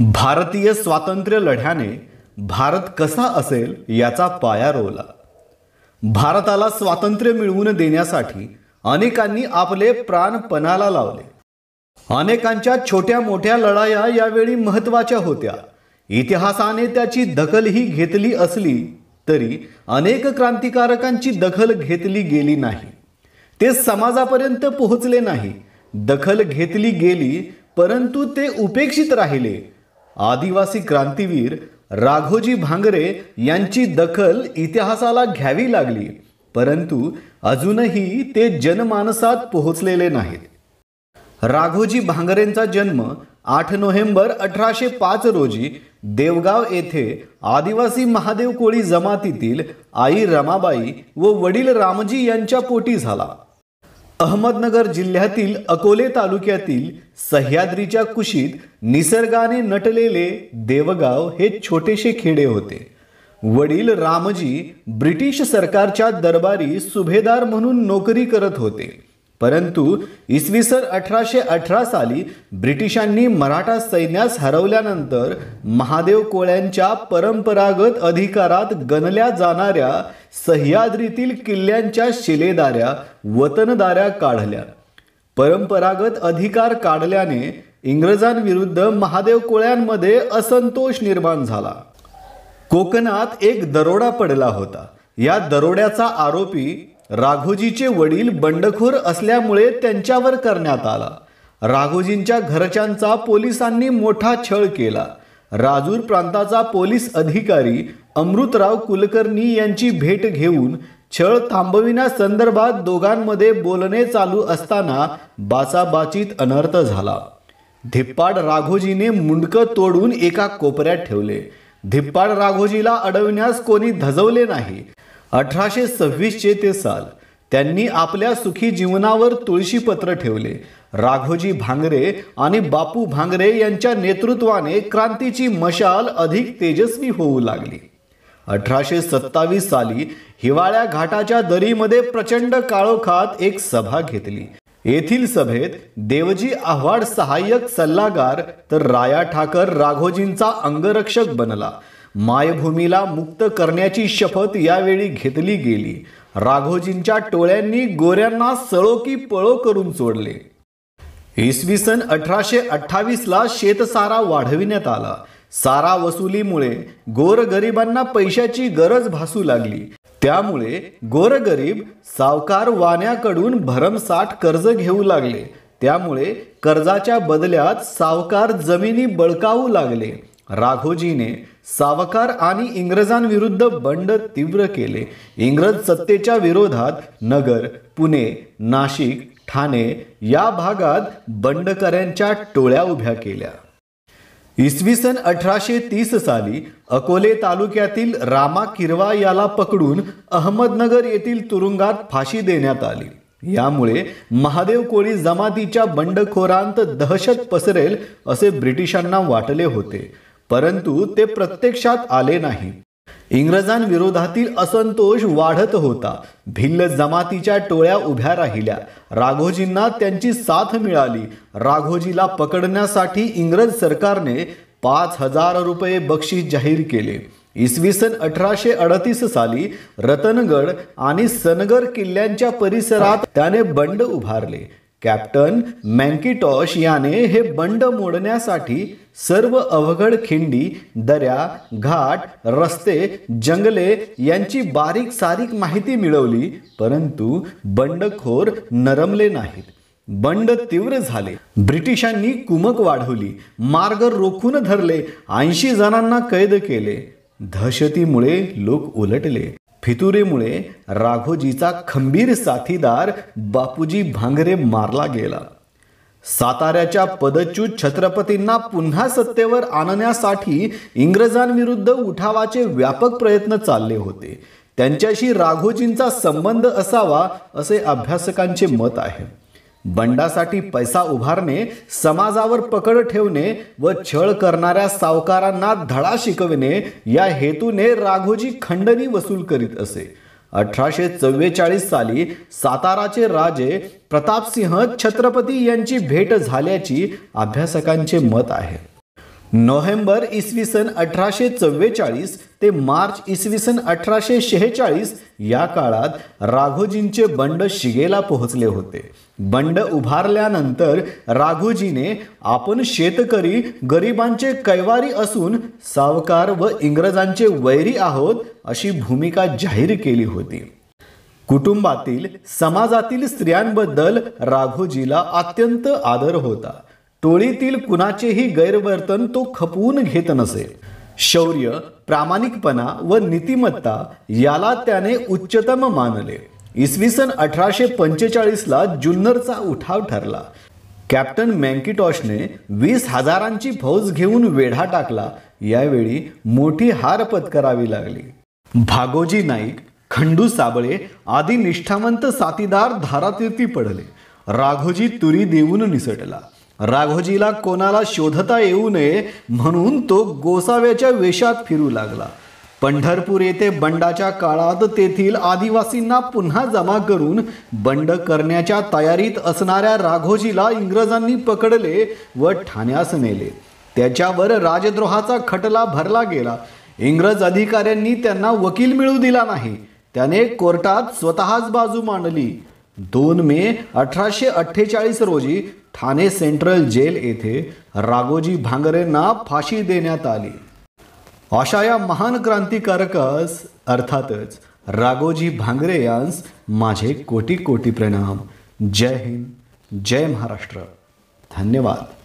भारतीय स्वातंत्र्य लढ्याने भारत कसा असेल याचा पाया रोवला भारताला स्वातंत्र्य मिळवून देण्यासाठी अनेकांनी आपले प्राण पणाला लावले अनेकांच्या छोट्या मोठ्या लढाया यावेळी महत्त्वाच्या होत्या इतिहासाने त्याची दखलही घेतली असली तरी अनेक क्रांतिकारकांची दखल घेतली गेली नाही ते समाजापर्यंत पोहोचले नाही दखल घेतली गेली परंतु ते उपेक्षित राहिले आदिवासी क्रांतीवीर राघोजी भांगरे यांची दखल इतिहासाला घ्यावी लागली परंतु अजूनही ते जनमानसात पोहोचलेले नाहीत राघोजी भांगरेंचा जन्म आठ नोव्हेंबर अठराशे पाच रोजी देवगाव येथे आदिवासी महादेव कोळी जमातीतील आई रमाबाई व वडील रामजी यांच्या पोटी झाला अहमदनगर जिल्ह्यातील अकोले तालुक्यातील सह्याद्रीच्या कुशीत निसर्गाने नटलेले देवगाव हे छोटेसे खेडे होते वडील रामजी ब्रिटिश सरकारच्या दरबारी सुभेदार म्हणून नोकरी करत होते परंतु इसवी सन अठराशे अठरा साली ब्रिटिशांनी मराठा सैन्यास हरवल्यानंतर महादेव कोळ्यांच्या परंपरागत अधिकारात गणल्या जाणाऱ्या सह्याद्रीतील किल्ल्यांच्या शिलेदाऱ्या वतनदाऱ्या काढल्या परंपरागत अधिकार काढल्याने इंग्रजांविरुद्ध महादेव कोळ्यांमध्ये असंतोष निर्माण झाला कोकणात एक दरोडा पडला होता या दरोड्याचा आरोपी राघोजीचे वडील बंडखोर असल्यामुळे त्यांच्यावर करण्यात आला राघोजींच्या घरच्यांचा पोलिसांनी मोठा छळ केला राजूर प्रांताचा पोलीस अधिकारी अमृतराव कुलकर्णी यांची भेट घेऊन छळ थांबविण्यासंदर्भात दोघांमध्ये बोलणे चालू असताना बाचाबाचीत अनर्थ झाला धिप्पाड राघोजीने मुंडकं तोडून एका कोपऱ्यात ठेवले धिप्पाड राघोजीला अडविण्यास कोणी धजवले नाही अठराशे सव्वीसचे ते साल त्यांनी आपल्या सुखी जीवनावर तुळशी पत्र ठेवले राघोजी भांगरे आणि बापू भांगरे यांच्या नेतृत्वाने क्रांतीची मशाल अधिक तेजस्वी होऊ लागली अठराशे सत्तावीस साली हिवाळ्या घाटाच्या दरीमध्ये प्रचंड काळोखात एक सभा घेतली येथील सभेत देवजी आव्हाड सहाय्यक सल्लागार तर राया ठाकर राघोजींचा अंगरक्षक बनला मायभूमीला मुक्त करण्याची शपथ यावेळी घेतली गेली राघोजींच्या टोळ्यांनी गोऱ्यांना सळोकी पळो करून सोडले इसवी सन अठराशे अठ्ठावीसला शेतसारा वाढविण्यात आला सारा वसुलीमुळे गोरगरिबांना पैशाची गरज भासू लागली त्यामुळे गोरगरीब सावकार वाण्याकडून भरमसाठ कर्ज घेऊ लागले त्यामुळे कर्जाच्या बदल्यात सावकार जमिनी बळकावू लागले राघोजीने सावकार आणि इंग्रजांविरुद्ध बंड तीव्र केले इंग्रज सत्तेच्या विरोधात नगर पुणे नाशिक ठाणे या भागात बंडकऱ्यांच्या टोळ्या उभ्या केल्या इसवी सन अठराशे तीस साली अकोले तालुक्यातील रामा किरवा याला पकडून अहमदनगर येथील तुरुंगात फाशी देण्यात आली यामुळे महादेव कोळी जमातीच्या बंडखोरांत दहशत पसरेल असे ब्रिटिशांना वाटले होते परंतु ते प्रत्यक्षात आले नाही इंग्रजांविरोधातील असंतोष वाढत होता भिल्ल जमातीच्या टोळ्या उभ्या राहिल्या राघोजींना त्यांची साथ मिळाली राघोजीला पकडण्यासाठी इंग्रज सरकारने पाच हजार रुपये बक्षीस जाहीर केले इसवी सन अठराशे अडतीस साली रतनगड आणि सनगर किल्ल्यांच्या परिसरात त्याने बंड उभारले कॅप्टन टॉश याने हे बंड मोडण्यासाठी सर्व अवघड खिंडी दऱ्या घाट रस्ते जंगले यांची बारीक सारीक माहिती मिळवली परंतु बंडखोर नरमले नाहीत बंड तीव्र झाले ब्रिटिशांनी कुमक वाढवली मार्ग रोखून धरले ऐंशी जणांना कैद केले दहशतीमुळे लोक उलटले फितुरेमुळे राघोजीचा खंबीर साथीदार बापूजी भांगरे मारला गेला साताऱ्याच्या पदच्यूत छत्रपतींना पुन्हा सत्तेवर आणण्यासाठी इंग्रजांविरुद्ध उठावाचे व्यापक प्रयत्न चालले होते त्यांच्याशी राघोजींचा संबंध असावा असे अभ्यासकांचे मत आहे बंडासाठी पैसा उभारणे समाजावर पकड ठेवणे व छळ करणाऱ्या सावकारांना धडा शिकविणे या हेतूने राघोजी खंडणी वसूल करीत असे अठराशे चव्वेचाळीस साली साताराचे राजे प्रतापसिंह छत्रपती यांची भेट झाल्याची अभ्यासकांचे मत आहे नोव्हेंबर इसवी सन अठराशे चव्वेचाळीस ते मार्च इसवी सन अठराशे शेहेचाळीस या काळात राघोजींचे बंड शिगेला पोहोचले होते बंड उभारल्यानंतर राघोजीने आपण शेतकरी गरिबांचे कैवारी असून सावकार व इंग्रजांचे वैरी आहोत अशी भूमिका जाहीर केली होती कुटुंबातील समाजातील स्त्रियांबद्दल राघोजीला अत्यंत आदर होता टोळीतील कुणाचेही गैरवर्तन तो खपवून घेत नसे शौर्य प्रामाणिकपणा व नीतिमत्ता याला त्याने उच्चतम मानले इसवी सन अठराशे पंचेचाळीसला जुन्नरचा उठाव ठरला कॅप्टन मँकिटॉशने वीस हजारांची फौज घेऊन वेढा टाकला यावेळी मोठी हार पत्करावी लागली भागोजी नाईक खंडू साबळे आदी निष्ठावंत साथीदार धारातीर्थी पडले राघोजी तुरी देऊन निसटला राघोजीला कोणाला शोधता येऊ नये म्हणून तो गोसाव्याच्या वेशात फिरू लागला पंढरपूर येथे बंडाच्या काळात तेथील आदिवासींना पुन्हा जमा करून बंड करण्याच्या तयारीत असणाऱ्या राघोजीला इंग्रजांनी पकडले व ठाण्यास नेले त्याच्यावर राजद्रोहाचा खटला भरला गेला इंग्रज अधिकाऱ्यांनी त्यांना वकील मिळू दिला नाही त्याने कोर्टात स्वतःच बाजू मांडली दोन मे अठराशे अठ्ठेचाळीस रोजी ठाणे सेंट्रल जेल येथे राघोजी भांगरेंना फाशी देण्यात आली अशा या महान क्रांतिकारकास अर्थातच राघोजी भांगरे यांस माझे कोटी कोटी प्रणाम जय हिंद जय महाराष्ट्र धन्यवाद